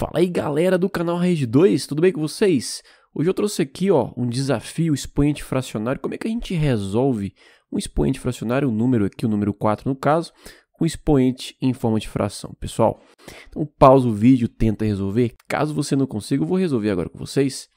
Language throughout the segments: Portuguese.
Fala aí galera do canal Rede 2, tudo bem com vocês? Hoje eu trouxe aqui ó, um desafio expoente fracionário, como é que a gente resolve um expoente fracionário, o um número aqui, o um número 4 no caso, com um expoente em forma de fração, pessoal. Então pausa o vídeo, tenta resolver, caso você não consiga eu vou resolver agora com vocês.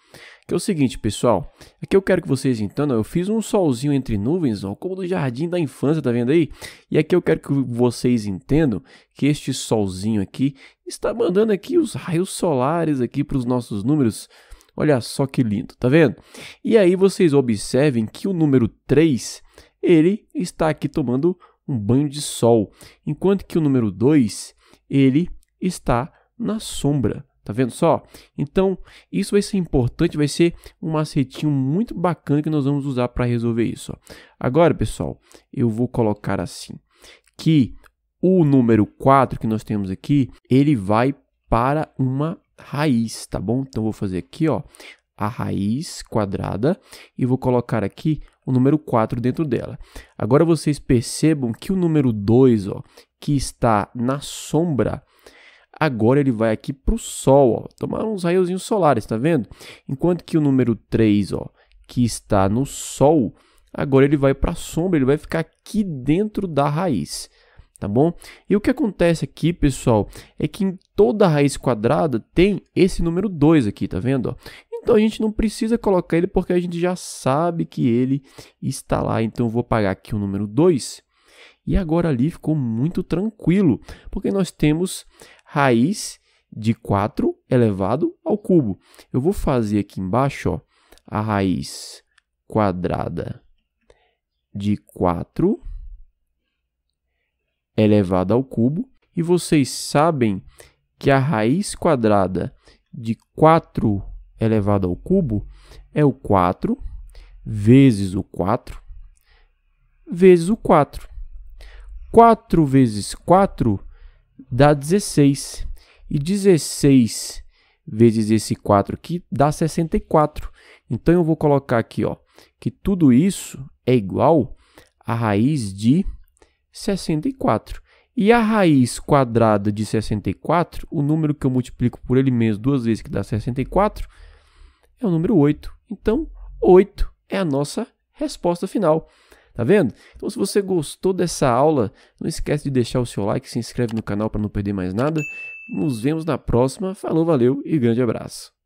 Que é o seguinte, pessoal, aqui eu quero que vocês entendam, eu fiz um solzinho entre nuvens, ó, como do jardim da infância, tá vendo aí? E aqui eu quero que vocês entendam que este solzinho aqui está mandando aqui os raios solares aqui para os nossos números. Olha só que lindo, tá vendo? E aí vocês observem que o número 3, ele está aqui tomando um banho de sol, enquanto que o número 2, ele está na sombra, Tá vendo só? Então, isso vai ser importante, vai ser um macetinho muito bacana que nós vamos usar para resolver isso. Ó. Agora, pessoal, eu vou colocar assim, que o número 4 que nós temos aqui, ele vai para uma raiz, tá bom? Então, vou fazer aqui, ó, a raiz quadrada e vou colocar aqui o número 4 dentro dela. Agora, vocês percebam que o número 2, ó, que está na sombra, Agora ele vai aqui para o Sol, ó, tomar uns raiozinhos solares, tá vendo? Enquanto que o número 3, ó, que está no Sol, agora ele vai para a sombra, ele vai ficar aqui dentro da raiz, tá bom? E o que acontece aqui, pessoal, é que em toda raiz quadrada tem esse número 2 aqui, tá vendo? Ó? Então a gente não precisa colocar ele porque a gente já sabe que ele está lá. Então eu vou apagar aqui o número 2. E agora ali ficou muito tranquilo, porque nós temos raiz de 4 elevado ao cubo. Eu vou fazer aqui embaixo ó, a raiz quadrada de 4 elevado ao cubo. E vocês sabem que a raiz quadrada de 4 elevado ao cubo é o 4 vezes o 4 vezes o 4. 4 vezes 4 dá 16. E 16 vezes esse 4 aqui dá 64. Então eu vou colocar aqui ó, que tudo isso é igual à raiz de 64. E a raiz quadrada de 64, o número que eu multiplico por ele mesmo duas vezes, que dá 64, é o número 8. Então, 8 é a nossa resposta final. Tá vendo? Então, se você gostou dessa aula, não esquece de deixar o seu like, se inscreve no canal para não perder mais nada. Nos vemos na próxima. Falou, valeu e grande abraço.